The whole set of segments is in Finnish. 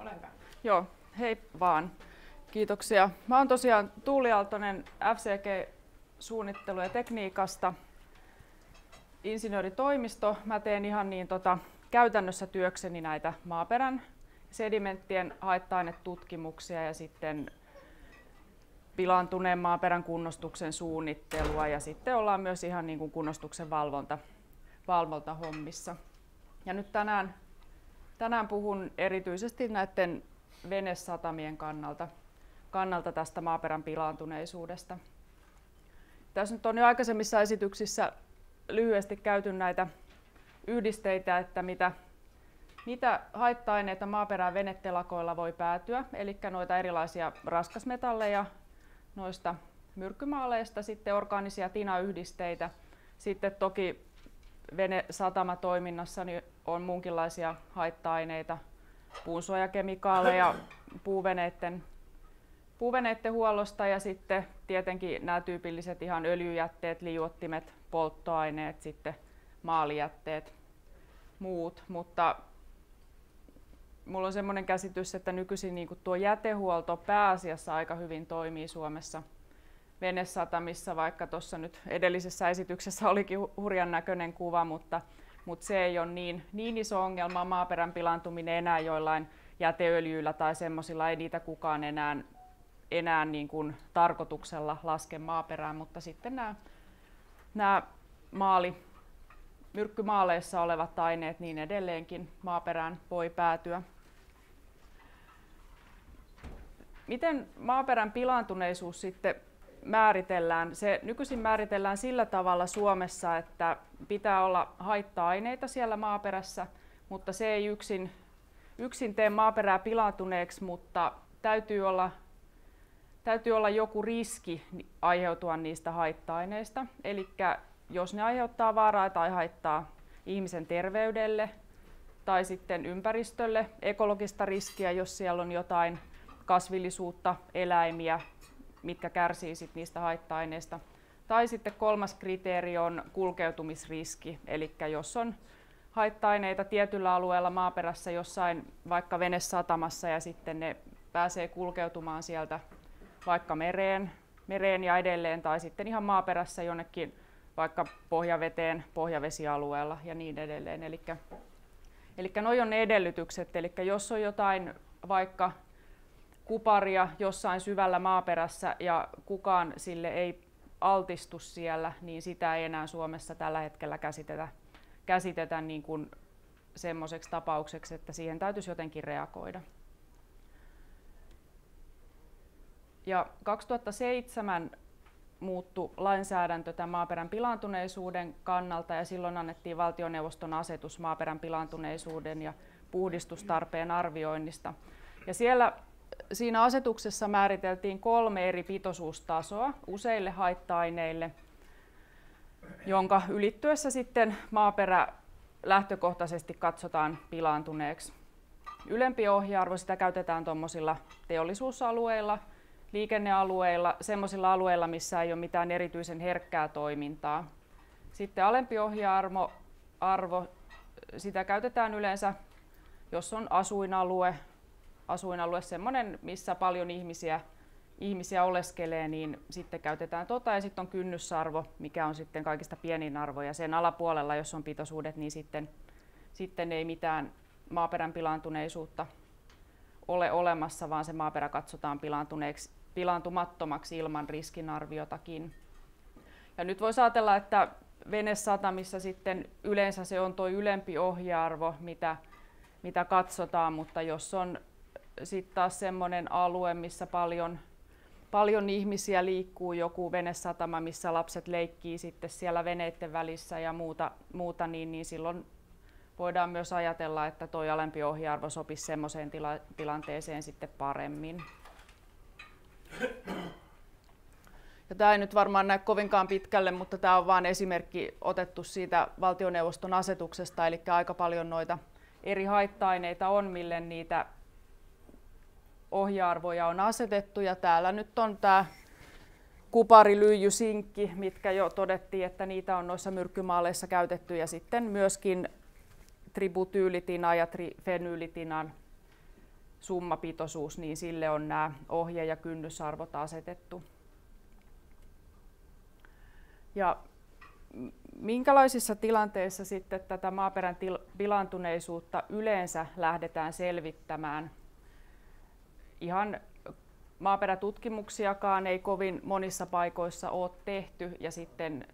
Ole hyvä. Joo, hei vaan. Kiitoksia. Mä oon tosiaan Tuuli Aaltonen FCG-suunnittelu- ja tekniikasta insinööritoimisto. Mä teen ihan niin tota, käytännössä työkseni näitä maaperän sedimenttien haitta ainetutkimuksia ja sitten pilaantuneen maaperän kunnostuksen suunnittelua ja sitten ollaan myös ihan niin kuin kunnostuksen valvonta, valvontahommissa. Ja nyt tänään Tänään puhun erityisesti näiden venesatamien kannalta, kannalta tästä maaperän pilaantuneisuudesta. Tässä nyt on jo aikaisemmissa esityksissä lyhyesti käyty näitä yhdisteitä, että mitä, mitä haitta-aineita maaperään venetelakoilla voi päätyä, eli noita erilaisia raskasmetalleja noista myrkkymaaleista, sitten orgaanisia tinayhdisteitä, sitten toki venesatamatoiminnassa niin on muunkinlaisia haitta-aineita, puunsuojakemikaaleja puuveneiden, puuveneiden huollosta ja sitten tietenkin nämä tyypilliset ihan öljyjätteet, liuottimet, polttoaineet, sitten maalijätteet, muut, mutta mulla on semmoinen käsitys, että nykyisin niin tuo jätehuolto pääasiassa aika hyvin toimii Suomessa – venesatamissa, vaikka tuossa nyt edellisessä esityksessä olikin hurjan näköinen kuva, mutta, mutta se ei ole niin, niin iso ongelma maaperän pilaantuminen enää joillain jäteöljyillä tai semmoisilla, ei niitä kukaan enää, enää niin kuin tarkoituksella laske maaperään, mutta sitten nämä, nämä maali, myrkkymaaleissa olevat aineet niin edelleenkin maaperään voi päätyä. Miten maaperän pilaantuneisuus sitten määritellään? Se nykyisin määritellään sillä tavalla Suomessa, että pitää olla haitta-aineita siellä maaperässä, mutta se ei yksin, yksin tee maaperää pilaantuneeksi, mutta täytyy olla, täytyy olla joku riski aiheutua niistä haitta-aineista. Eli jos ne aiheuttaa vaaraa tai haittaa ihmisen terveydelle tai sitten ympäristölle, ekologista riskiä, jos siellä on jotain kasvillisuutta, eläimiä, mitkä kärsii sit niistä haitta-aineista. Tai sitten kolmas kriteeri on kulkeutumisriski, eli jos on haitta-aineita tietyllä alueella maaperässä jossain vaikka venesatamassa ja sitten ne pääsee kulkeutumaan sieltä vaikka mereen, mereen ja edelleen tai sitten ihan maaperässä jonnekin vaikka pohjaveteen, pohjavesialueella ja niin edelleen. Eli Eli noi on ne edellytykset, eli jos on jotain vaikka kuparia jossain syvällä maaperässä ja kukaan sille ei altistu siellä, niin sitä ei enää Suomessa tällä hetkellä käsitetä, käsitetä niin kuin semmoiseksi tapaukseksi, että siihen täytyisi jotenkin reagoida. Ja 2007 muuttu lainsäädäntö tämän maaperän pilaantuneisuuden kannalta ja silloin annettiin valtioneuvoston asetus maaperän pilaantuneisuuden ja puhdistustarpeen arvioinnista. Ja siellä siinä asetuksessa määriteltiin kolme eri pitoisuustasoa useille haitta-aineille, jonka ylittyessä sitten maaperä lähtökohtaisesti katsotaan pilaantuneeksi. Ylempi ohjearvo sitä käytetään tuommoisilla teollisuusalueilla, liikennealueilla, semmoisilla alueilla, missä ei ole mitään erityisen herkkää toimintaa. Sitten alempi ohjearvo, arvo, sitä käytetään yleensä, jos on asuinalue, asuinalue semmoinen, missä paljon ihmisiä, ihmisiä oleskelee, niin sitten käytetään tota ja sitten on kynnysarvo, mikä on sitten kaikista pienin arvo ja sen alapuolella, jos on pitoisuudet, niin sitten, sitten ei mitään maaperän pilaantuneisuutta ole olemassa, vaan se maaperä katsotaan pilaantuneeksi, pilaantumattomaksi ilman riskinarviotakin. Ja nyt voi ajatella, että venesatamissa sitten yleensä se on tuo ylempi ohjaarvo, mitä, mitä katsotaan, mutta jos on sitten taas semmoinen alue, missä paljon, paljon ihmisiä liikkuu, joku venesatama, missä lapset leikkii sitten siellä veneiden välissä ja muuta, muuta niin, niin silloin voidaan myös ajatella, että tuo alempi ohjearvo sopisi semmoiseen tila- tilanteeseen sitten paremmin. Ja tämä ei nyt varmaan näe kovinkaan pitkälle, mutta tämä on vain esimerkki otettu siitä valtioneuvoston asetuksesta, eli aika paljon noita eri haitta-aineita on, mille niitä ohjaarvoja on asetettu ja täällä nyt on tämä kupari, lyijy, sinkki, mitkä jo todettiin, että niitä on noissa myrkkymaaleissa käytetty ja sitten myöskin tributyylitina ja fenyylitinan summapitoisuus, niin sille on nämä ohje- ja kynnysarvot asetettu. Ja minkälaisissa tilanteissa sitten tätä maaperän pilantuneisuutta yleensä lähdetään selvittämään? ihan maaperätutkimuksiakaan ei kovin monissa paikoissa ole tehty ja sitten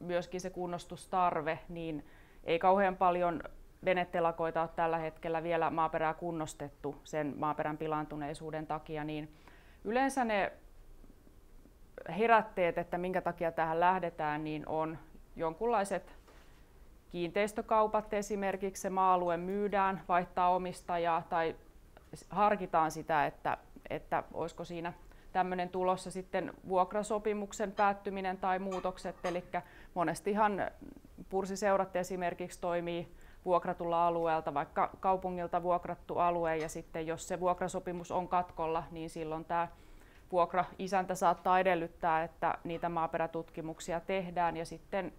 myöskin se kunnostustarve, niin ei kauhean paljon venetelakoita ole tällä hetkellä vielä maaperää kunnostettu sen maaperän pilaantuneisuuden takia, niin yleensä ne herätteet, että minkä takia tähän lähdetään, niin on jonkunlaiset kiinteistökaupat esimerkiksi, se maa-alue myydään, vaihtaa omistajaa tai harkitaan sitä, että, että olisiko siinä tämmöinen tulossa sitten vuokrasopimuksen päättyminen tai muutokset. Eli monestihan pursiseurat esimerkiksi toimii vuokratulla alueelta, vaikka kaupungilta vuokrattu alue, ja sitten jos se vuokrasopimus on katkolla, niin silloin tämä isäntä saattaa edellyttää, että niitä maaperätutkimuksia tehdään, ja sitten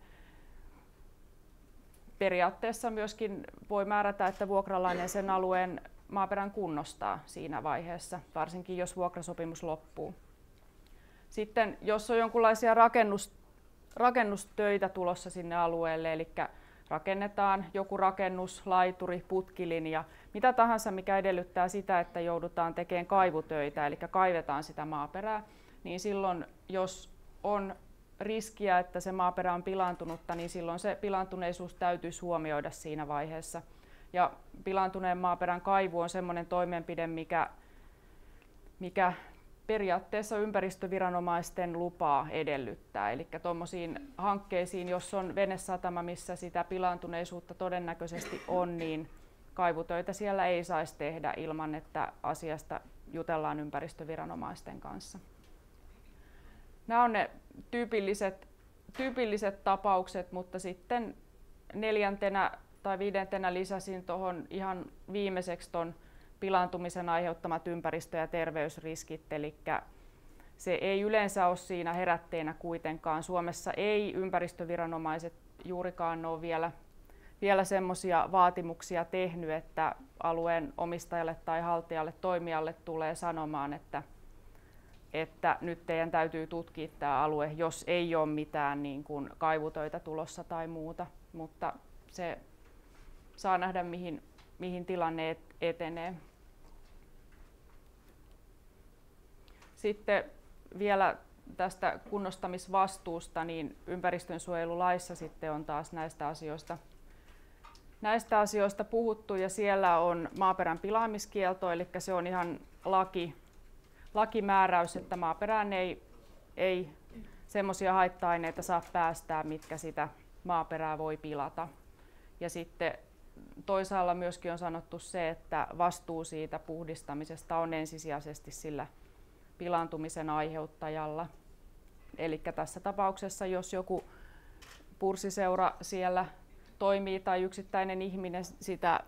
periaatteessa myöskin voi määrätä, että vuokralainen sen alueen maaperän kunnostaa siinä vaiheessa, varsinkin jos vuokrasopimus loppuu. Sitten jos on jonkinlaisia rakennus, rakennustöitä tulossa sinne alueelle, eli rakennetaan joku rakennus, laituri, putkilinja, mitä tahansa, mikä edellyttää sitä, että joudutaan tekemään kaivutöitä, eli kaivetaan sitä maaperää, niin silloin jos on riskiä, että se maaperä on pilaantunutta, niin silloin se pilaantuneisuus täytyy huomioida siinä vaiheessa – ja pilaantuneen maaperän kaivu on sellainen toimenpide, mikä, mikä periaatteessa ympäristöviranomaisten lupaa edellyttää. Eli tuommoisiin hankkeisiin, jos on venesatama, missä sitä pilaantuneisuutta todennäköisesti on, niin kaivutöitä siellä ei saisi tehdä ilman, että asiasta jutellaan ympäristöviranomaisten kanssa. Nämä on ne tyypilliset, tyypilliset tapaukset, mutta sitten neljäntenä tai viidentenä lisäsin tuohon ihan viimeiseksi tuon pilaantumisen aiheuttamat ympäristö- ja terveysriskit, eli se ei yleensä ole siinä herätteenä kuitenkaan. Suomessa ei ympäristöviranomaiset juurikaan ole vielä, vielä semmoisia vaatimuksia tehnyt, että alueen omistajalle tai haltijalle toimijalle tulee sanomaan, että, että nyt teidän täytyy tutkia tämä alue, jos ei ole mitään niin kuin kaivutöitä tulossa tai muuta. Mutta se saa nähdä, mihin, mihin tilanne etenee. Sitten vielä tästä kunnostamisvastuusta, niin ympäristönsuojelulaissa sitten on taas näistä asioista, näistä asioista puhuttu ja siellä on maaperän pilaamiskielto, eli se on ihan laki, lakimääräys, että maaperään ei, ei semmoisia haitta-aineita saa päästää, mitkä sitä maaperää voi pilata. Ja sitten toisaalla myöskin on sanottu se, että vastuu siitä puhdistamisesta on ensisijaisesti sillä pilaantumisen aiheuttajalla. Eli tässä tapauksessa, jos joku pursiseura siellä toimii tai yksittäinen ihminen sitä,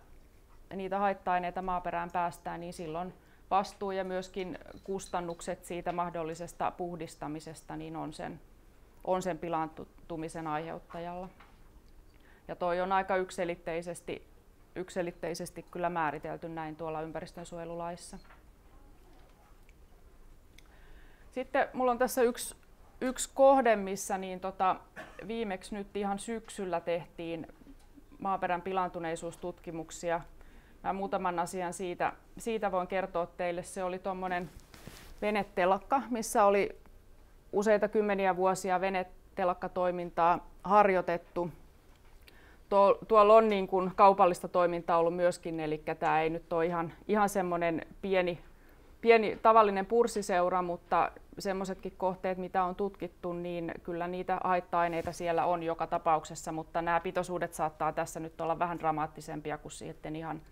niitä haitta-aineita maaperään päästään, niin silloin vastuu ja myöskin kustannukset siitä mahdollisesta puhdistamisesta niin on sen, on sen pilaantumisen aiheuttajalla. Ja toi on aika yksilitteisesti yksilitteisesti kyllä määritelty näin tuolla ympäristönsuojelulaissa. Sitten mulla on tässä yksi, yksi kohde, missä niin tota, viimeksi nyt ihan syksyllä tehtiin maaperän pilantuneisuustutkimuksia. Mä muutaman asian siitä, siitä voin kertoa teille. Se oli tuommoinen venetelakka, missä oli useita kymmeniä vuosia venetelakkatoimintaa toimintaa harjoitettu tuo, tuolla on niin kuin kaupallista toimintaa ollut myöskin, eli tämä ei nyt ole ihan, ihan semmoinen pieni, pieni tavallinen purssiseura, mutta semmoisetkin kohteet, mitä on tutkittu, niin kyllä niitä haitta-aineita siellä on joka tapauksessa, mutta nämä pitoisuudet saattaa tässä nyt olla vähän dramaattisempia kuin sitten ihan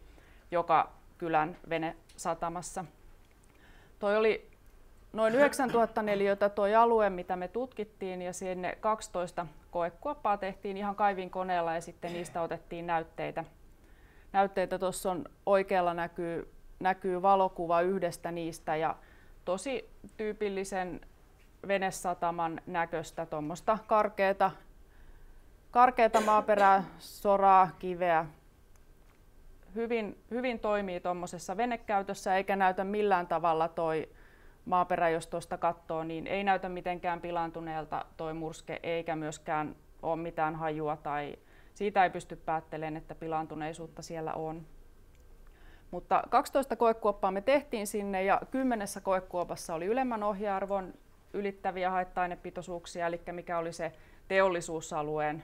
joka kylän venesatamassa. Toi oli noin 9000 neliötä tuo alue, mitä me tutkittiin, ja sinne 12 koekuoppaa tehtiin ihan kaivin koneella, ja sitten niistä otettiin näytteitä. Näytteitä tuossa on oikealla näkyy, näkyy valokuva yhdestä niistä ja tosi tyypillisen venesataman näköistä tuommoista karkeata, karkeata maaperää, soraa, kiveä. Hyvin, hyvin toimii tuommoisessa venekäytössä eikä näytä millään tavalla toi maaperä, jos tuosta katsoo, niin ei näytä mitenkään pilaantuneelta toi murske, eikä myöskään ole mitään hajua tai siitä ei pysty päättelemään, että pilaantuneisuutta siellä on. Mutta 12 koekuoppaa me tehtiin sinne ja kymmenessä koekuopassa oli ylemmän ohjearvon ylittäviä haitta-ainepitoisuuksia, eli mikä oli se teollisuusalueen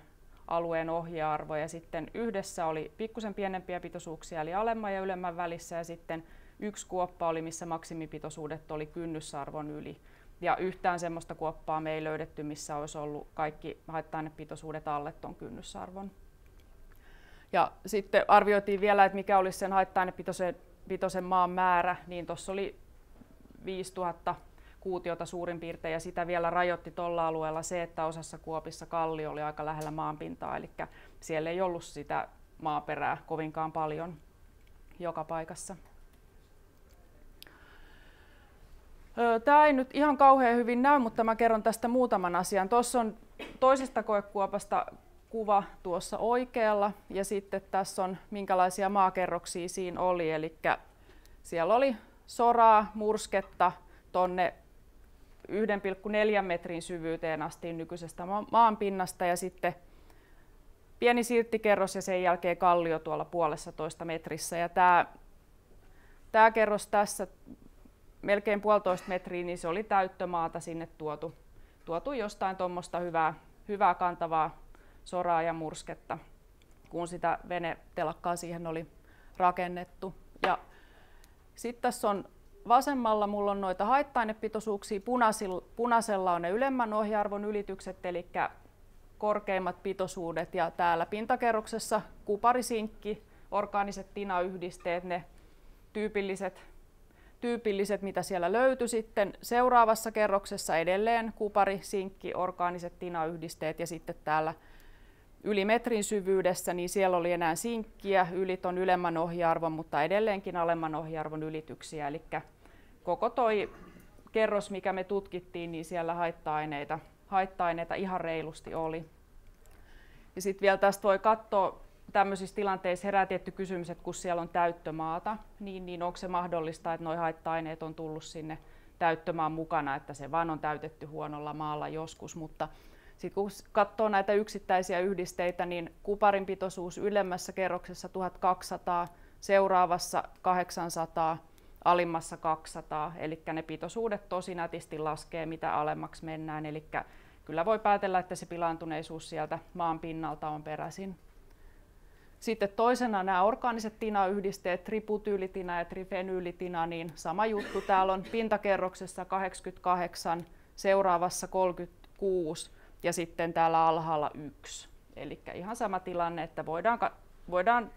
alueen ohjearvo ja sitten yhdessä oli pikkusen pienempiä pitoisuuksia eli alemman ja ylemmän välissä ja sitten Yksi kuoppa oli, missä maksimipitoisuudet oli kynnysarvon yli. Ja yhtään sellaista kuoppaa me ei löydetty, missä olisi ollut kaikki haitta-ainepitoisuudet alle tuon kynnysarvon. Ja sitten arvioitiin vielä, että mikä olisi sen haitta-ainepitoisen maan määrä, niin tuossa oli 5000 kuutiota suurin piirtein, ja sitä vielä rajoitti tuolla alueella se, että osassa Kuopissa kalli oli aika lähellä maanpintaa, eli siellä ei ollut sitä maaperää kovinkaan paljon joka paikassa. Tämä ei nyt ihan kauhean hyvin näy, mutta mä kerron tästä muutaman asian. Tuossa on toisesta koekuopasta kuva tuossa oikealla ja sitten tässä on minkälaisia maakerroksia siinä oli. Eli siellä oli soraa, mursketta tonne 1,4 metrin syvyyteen asti nykyisestä maanpinnasta ja sitten pieni silttikerros ja sen jälkeen kallio tuolla puolessa toista metrissä. Ja tämä, tämä kerros tässä melkein puolitoista metriä, niin se oli täyttömaata sinne tuotu, tuotu jostain tuommoista hyvää, hyvää kantavaa soraa ja mursketta, kun sitä venetelakkaa siihen oli rakennettu. Ja sitten tässä on vasemmalla mulla on noita haittainepitoisuuksia, punaisella on ne ylemmän ohjearvon ylitykset, eli korkeimmat pitoisuudet. Ja täällä pintakerroksessa kuparisinkki, orgaaniset tinayhdisteet, ne tyypilliset tyypilliset, mitä siellä löytyi sitten. Seuraavassa kerroksessa edelleen kupari, sinkki, orgaaniset tinayhdisteet ja sitten täällä yli metrin syvyydessä, niin siellä oli enää sinkkiä yli on ylemmän ohjaarvon, mutta edelleenkin alemman ohjaarvon ylityksiä. Eli koko toi kerros, mikä me tutkittiin, niin siellä haitta-aineita, haitta-aineita ihan reilusti oli. Ja sitten vielä tästä voi katsoa tämmöisissä tilanteissa herää tietty kysymys, että kun siellä on täyttömaata, niin, niin onko se mahdollista, että noi haitta-aineet on tullut sinne täyttömaan mukana, että se vaan on täytetty huonolla maalla joskus, mutta sitten kun katsoo näitä yksittäisiä yhdisteitä, niin kuparin pitoisuus ylemmässä kerroksessa 1200, seuraavassa 800, alimmassa 200, eli ne pitoisuudet tosi nätisti laskee, mitä alemmaksi mennään, eli kyllä voi päätellä, että se pilaantuneisuus sieltä maan pinnalta on peräisin. Sitten toisena nämä orgaaniset tinayhdisteet, triputyylitina ja trifenyylitina, niin sama juttu. Täällä on pintakerroksessa 88, seuraavassa 36 ja sitten täällä alhaalla 1. Eli ihan sama tilanne, että voidaan, voidaan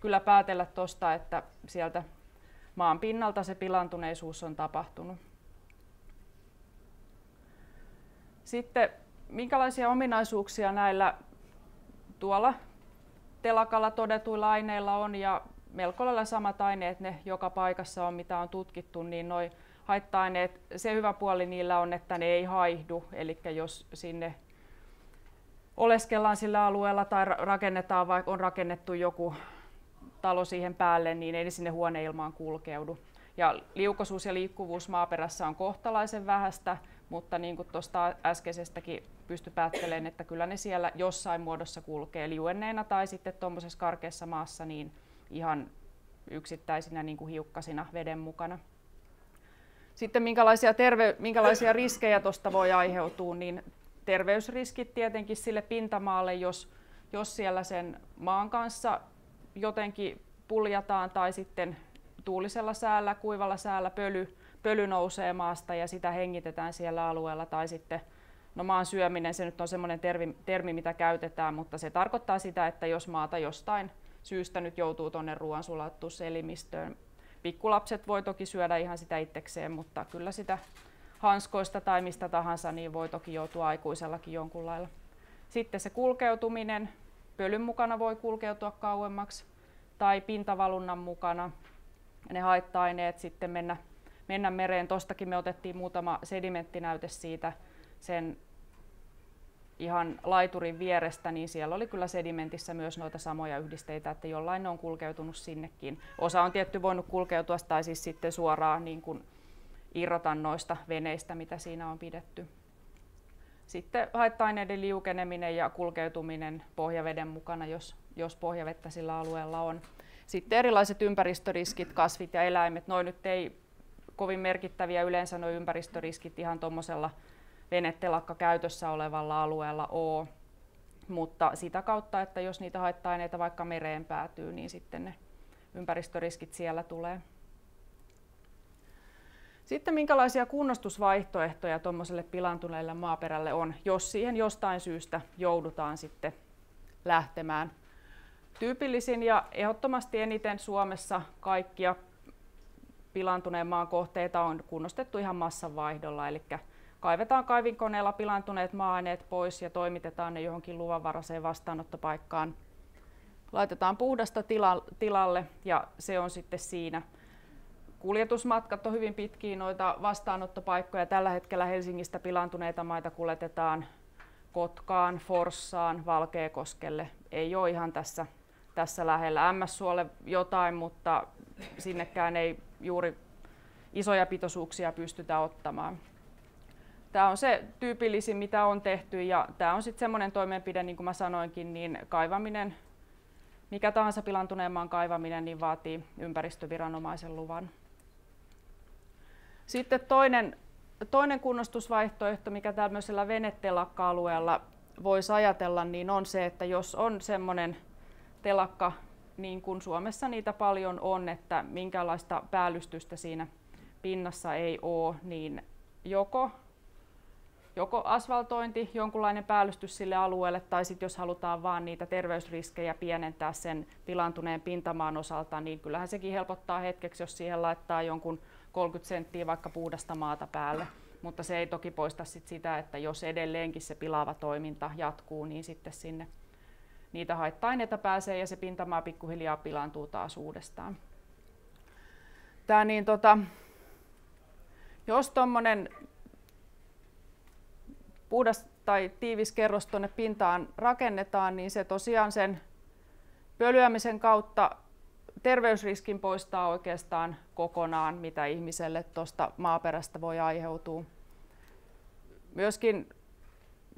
kyllä päätellä tuosta, että sieltä maan pinnalta se pilantuneisuus on tapahtunut. Sitten minkälaisia ominaisuuksia näillä tuolla telakalla todetuilla aineilla on ja melko lailla samat aineet ne joka paikassa on, mitä on tutkittu, niin noi haitta-aineet, se hyvä puoli niillä on, että ne ei haihdu, eli jos sinne oleskellaan sillä alueella tai rakennetaan, vaikka on rakennettu joku talo siihen päälle, niin ei sinne huoneilmaan kulkeudu. Ja liukosuus ja liikkuvuus maaperässä on kohtalaisen vähäistä, mutta niin kuin tuosta äskeisestäkin pysty päättelemään, että kyllä ne siellä jossain muodossa kulkee liuenneena tai sitten tuommoisessa karkeassa maassa niin ihan yksittäisinä niin kuin hiukkasina veden mukana. Sitten minkälaisia, terve, minkälaisia riskejä tuosta voi aiheutua, niin terveysriskit tietenkin sille pintamaalle, jos, jos siellä sen maan kanssa jotenkin puljataan tai sitten tuulisella säällä, kuivalla säällä pöly, pöly nousee maasta ja sitä hengitetään siellä alueella tai sitten No maan syöminen, se nyt on semmoinen termi, termi, mitä käytetään, mutta se tarkoittaa sitä, että jos maata jostain syystä nyt joutuu tuonne ruoansulattuselimistöön, pikkulapset voi toki syödä ihan sitä itsekseen, mutta kyllä sitä hanskoista tai mistä tahansa, niin voi toki joutua aikuisellakin jonkun lailla. Sitten se kulkeutuminen, pölyn mukana voi kulkeutua kauemmaksi tai pintavalunnan mukana ne haitta-aineet sitten mennä, mennä mereen. Tostakin me otettiin muutama sedimenttinäyte siitä sen ihan laiturin vierestä, niin siellä oli kyllä sedimentissä myös noita samoja yhdisteitä, että jollain ne on kulkeutunut sinnekin. Osa on tietty voinut kulkeutua tai siis sitten suoraan niin kuin irrotan noista veneistä, mitä siinä on pidetty. Sitten haitta-aineiden liukeneminen ja kulkeutuminen pohjaveden mukana, jos, jos pohjavettä sillä alueella on. Sitten erilaiset ympäristöriskit, kasvit ja eläimet. Noin nyt ei kovin merkittäviä yleensä nuo ympäristöriskit ihan tuommoisella venetelakka käytössä olevalla alueella ole. Mutta sitä kautta, että jos niitä haitta-aineita vaikka mereen päätyy, niin sitten ne ympäristöriskit siellä tulee. Sitten minkälaisia kunnostusvaihtoehtoja tuommoiselle pilantuneelle maaperälle on, jos siihen jostain syystä joudutaan sitten lähtemään. Tyypillisin ja ehdottomasti eniten Suomessa kaikkia pilantuneen maan kohteita on kunnostettu ihan massanvaihdolla, eli kaivetaan kaivinkoneella pilantuneet maa-aineet pois ja toimitetaan ne johonkin luvanvaraiseen vastaanottopaikkaan. Laitetaan puhdasta tila, tilalle ja se on sitten siinä. Kuljetusmatkat on hyvin pitkiä noita vastaanottopaikkoja. Tällä hetkellä Helsingistä pilantuneita maita kuljetetaan Kotkaan, Forssaan, Valkeakoskelle. Ei ole ihan tässä, tässä lähellä. MS-suolle jotain, mutta sinnekään ei juuri isoja pitoisuuksia pystytä ottamaan. Tämä on se tyypillisin, mitä on tehty ja tämä on sitten semmoinen toimenpide, niin kuin mä sanoinkin, niin kaivaminen, mikä tahansa pilantuneen maan kaivaminen, niin vaatii ympäristöviranomaisen luvan. Sitten toinen, toinen kunnostusvaihtoehto, mikä tämmöisellä venetelakka-alueella voisi ajatella, niin on se, että jos on semmoinen telakka, niin kuin Suomessa niitä paljon on, että minkälaista päällystystä siinä pinnassa ei ole, niin joko joko asfaltointi, jonkunlainen päällystys sille alueelle, tai sitten jos halutaan vaan niitä terveysriskejä pienentää sen pilantuneen pintamaan osalta, niin kyllähän sekin helpottaa hetkeksi, jos siihen laittaa jonkun 30 senttiä vaikka puhdasta maata päälle. Mutta se ei toki poista sit sitä, että jos edelleenkin se pilaava toiminta jatkuu, niin sitten sinne niitä haitta-aineita pääsee ja se pintamaa pikkuhiljaa pilaantuu taas uudestaan. Tää niin tota, jos tuommoinen puhdas tai tiivis kerros tuonne pintaan rakennetaan, niin se tosiaan sen pölyämisen kautta terveysriskin poistaa oikeastaan kokonaan, mitä ihmiselle tuosta maaperästä voi aiheutua. Myöskin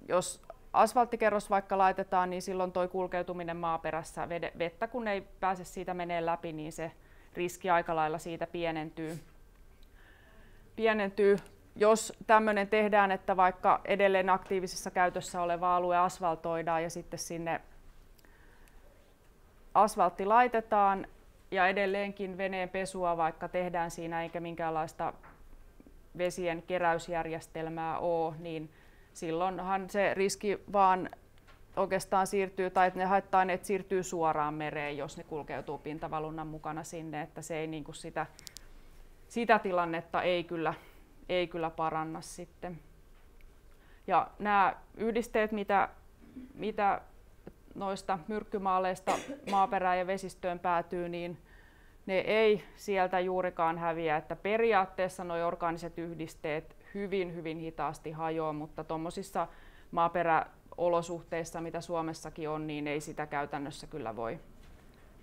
jos asfalttikerros vaikka laitetaan, niin silloin tuo kulkeutuminen maaperässä vettä, kun ei pääse siitä menee läpi, niin se riski aika lailla siitä pienentyy. pienentyy jos tämmöinen tehdään, että vaikka edelleen aktiivisessa käytössä oleva alue asfaltoidaan ja sitten sinne asfaltti laitetaan ja edelleenkin veneen pesua vaikka tehdään siinä eikä minkäänlaista vesien keräysjärjestelmää ole, niin silloinhan se riski vaan oikeastaan siirtyy, tai ne haittaineet siirtyy suoraan mereen, jos ne kulkeutuu pintavalunnan mukana sinne, että se ei niin kuin sitä, sitä tilannetta ei kyllä ei kyllä paranna sitten. Ja nämä yhdisteet, mitä, mitä noista myrkkymaaleista maaperään ja vesistöön päätyy, niin ne ei sieltä juurikaan häviä. Että periaatteessa nuo orgaaniset yhdisteet hyvin, hyvin hitaasti hajoaa, mutta tuommoisissa maaperäolosuhteissa, mitä Suomessakin on, niin ei sitä käytännössä kyllä voi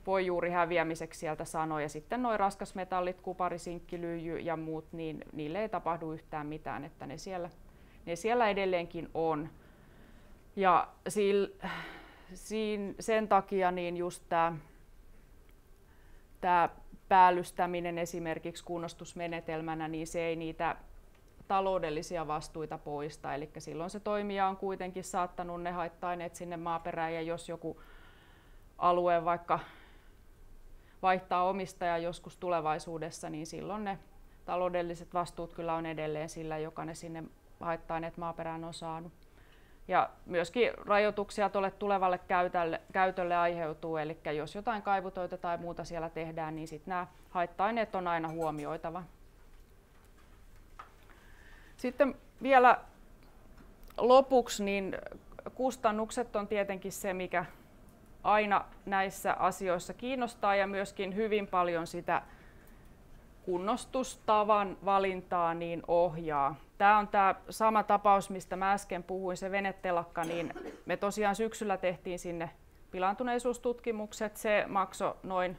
voi juuri häviämiseksi sieltä sanoa. Ja sitten nuo raskasmetallit, kupari, sinkki, lyijy ja muut, niin niille ei tapahdu yhtään mitään, että ne siellä, ne siellä edelleenkin on. Ja sil, siin, sen takia niin just tämä tää päällystäminen esimerkiksi kunnostusmenetelmänä, niin se ei niitä taloudellisia vastuita poista. Eli silloin se toimija on kuitenkin saattanut ne haittaineet sinne maaperään ja jos joku alue vaikka vaihtaa omistajaa joskus tulevaisuudessa, niin silloin ne taloudelliset vastuut kyllä on edelleen sillä, joka ne sinne haittaaneet maaperään on saanut. Ja myöskin rajoituksia tuolle tulevalle käytölle, käytölle aiheutuu, eli jos jotain kaivutoita tai muuta siellä tehdään, niin sitten nämä haittaineet on aina huomioitava. Sitten vielä lopuksi, niin kustannukset on tietenkin se, mikä aina näissä asioissa kiinnostaa ja myöskin hyvin paljon sitä kunnostustavan valintaa niin ohjaa. Tämä on tämä sama tapaus, mistä mä äsken puhuin, se venetelakka, niin me tosiaan syksyllä tehtiin sinne pilaantuneisuustutkimukset. Se maksoi noin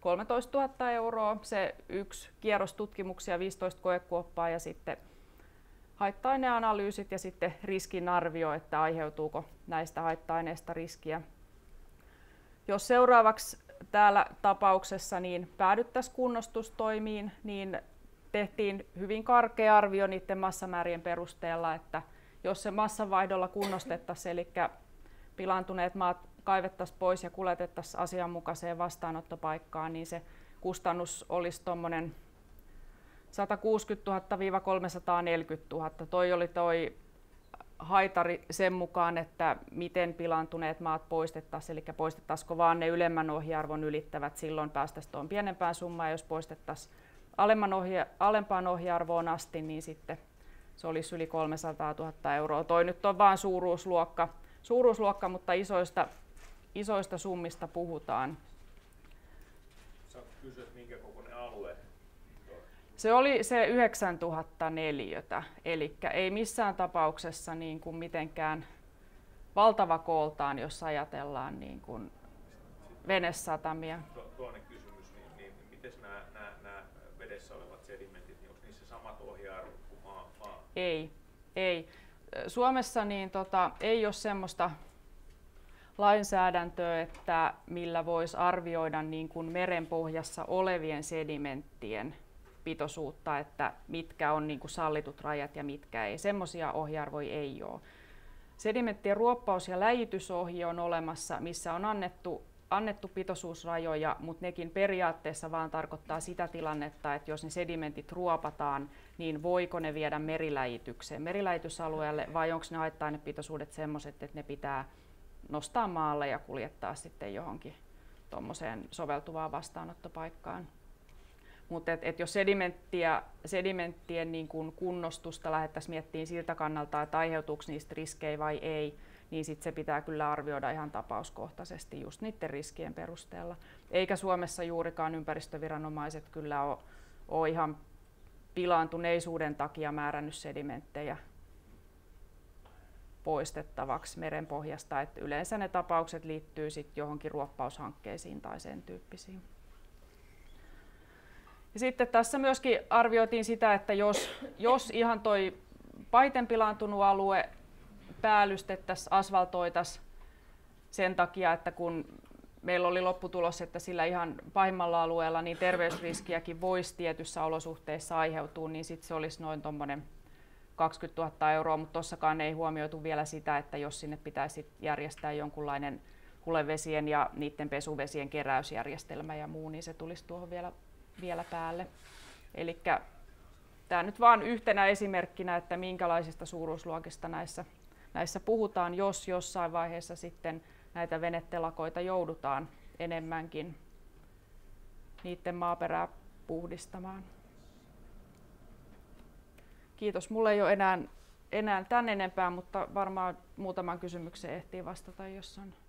13 000 euroa, se yksi kierros tutkimuksia, 15 koekuoppaa ja sitten haitta-aineanalyysit ja sitten riskinarvio, että aiheutuuko näistä haitta-aineista riskiä jos seuraavaksi täällä tapauksessa niin päädyttäisiin kunnostustoimiin, niin tehtiin hyvin karkea arvio niiden massamäärien perusteella, että jos se massavaihdolla kunnostettaisiin, eli pilaantuneet maat kaivettaisiin pois ja kuljetettaisiin asianmukaiseen vastaanottopaikkaan, niin se kustannus olisi tuommoinen 160 000-340 000. Toi oli toi haitari sen mukaan, että miten pilantuneet maat poistettaisiin, eli poistettaisiko vaan ne ylemmän ohjearvon ylittävät, silloin päästäisiin tuon pienempään summaan, jos poistettaisiin ohja- alempaan ohjearvoon asti, niin sitten se olisi yli 300 000 euroa. Toi nyt on vain suuruusluokka, suuruusluokka mutta isoista, isoista summista puhutaan. Sä kysyt, minkä koko se oli se 9004, eli ei missään tapauksessa niin kuin mitenkään valtava kooltaan, jos ajatellaan niin kuin venesatamia. Toinen kysymys, niin, niin miten nämä, nämä, nämä vedessä olevat sedimentit, niin onko niissä samat ohjaarvot kuin maa, maa? Ei, ei. Suomessa niin tota, ei ole semmoista lainsäädäntöä, että millä voisi arvioida niin kuin merenpohjassa olevien sedimenttien pitoisuutta, että mitkä on niin kuin sallitut rajat ja mitkä ei. Semmoisia ohjearvoja ei ole. Sedimenttien ruoppaus- ja läjitysohje on olemassa, missä on annettu, annettu pitoisuusrajoja, mutta nekin periaatteessa vaan tarkoittaa sitä tilannetta, että jos ne sedimentit ruopataan, niin voiko ne viedä meriläjitykseen, meriläjitysalueelle, vai onko ne haitta-ainepitoisuudet semmoiset, että ne pitää nostaa maalle ja kuljettaa sitten johonkin tuommoiseen soveltuvaan vastaanottopaikkaan. Mutta et, et jos sedimenttiä, sedimenttien niin kun kunnostusta lähdettäisiin miettimään siltä kannalta, että aiheutuuko niistä riskejä vai ei, niin sit se pitää kyllä arvioida ihan tapauskohtaisesti just niiden riskien perusteella. Eikä Suomessa juurikaan ympäristöviranomaiset kyllä ole, ole ihan pilaantuneisuuden takia määrännyt sedimenttejä poistettavaksi merenpohjasta. Et yleensä ne tapaukset liittyy sit johonkin ruoppaushankkeisiin tai sen tyyppisiin. Ja sitten tässä myöskin arvioitiin sitä, että jos, jos ihan toi paiten pilaantunut alue päällystettäisiin, asfaltoitaisiin sen takia, että kun meillä oli lopputulos, että sillä ihan pahimmalla alueella niin terveysriskiäkin voisi tietyssä olosuhteissa aiheutua, niin sitten se olisi noin tuommoinen 20 000 euroa, mutta tossakaan ei huomioitu vielä sitä, että jos sinne pitäisi järjestää jonkunlainen hulevesien ja niiden pesuvesien keräysjärjestelmä ja muu, niin se tulisi tuohon vielä vielä päälle. Eli tämä nyt vain yhtenä esimerkkinä, että minkälaisista suuruusluokista näissä, näissä puhutaan, jos jossain vaiheessa sitten näitä venettelakoita joudutaan enemmänkin niiden maaperää puhdistamaan. Kiitos. mulle ei ole enää, enää tämän enempää, mutta varmaan muutaman kysymykseen ehtii vastata, jos on